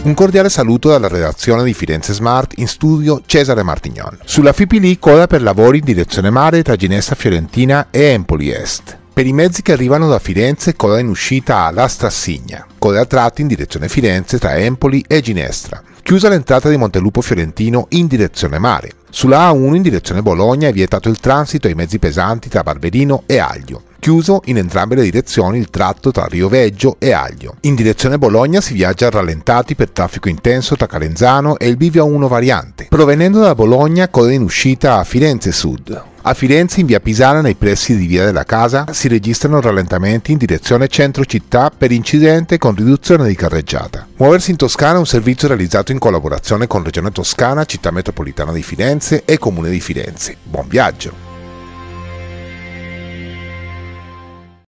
Un cordiale saluto dalla redazione di Firenze Smart in studio Cesare Martignon. Sulla FIPLI coda per lavori in direzione mare tra Ginessa Fiorentina e Empoli Est. Per i mezzi che arrivano da Firenze coda in uscita a La Strassigna, coda a tratti in direzione Firenze tra Empoli e Ginestra, chiusa l'entrata di Montelupo Fiorentino in direzione mare. Sulla A1 in direzione Bologna è vietato il transito ai mezzi pesanti tra Barberino e Aglio chiuso in entrambe le direzioni il tratto tra Rioveggio e Aglio. In direzione Bologna si viaggia rallentati per traffico intenso tra Calenzano e il Bivia 1 variante. Provenendo da Bologna code in uscita a Firenze Sud. A Firenze, in via Pisana, nei pressi di via della Casa, si registrano rallentamenti in direzione centro città per incidente con riduzione di carreggiata. Muoversi in Toscana è un servizio realizzato in collaborazione con Regione Toscana, Città Metropolitana di Firenze e Comune di Firenze. Buon viaggio!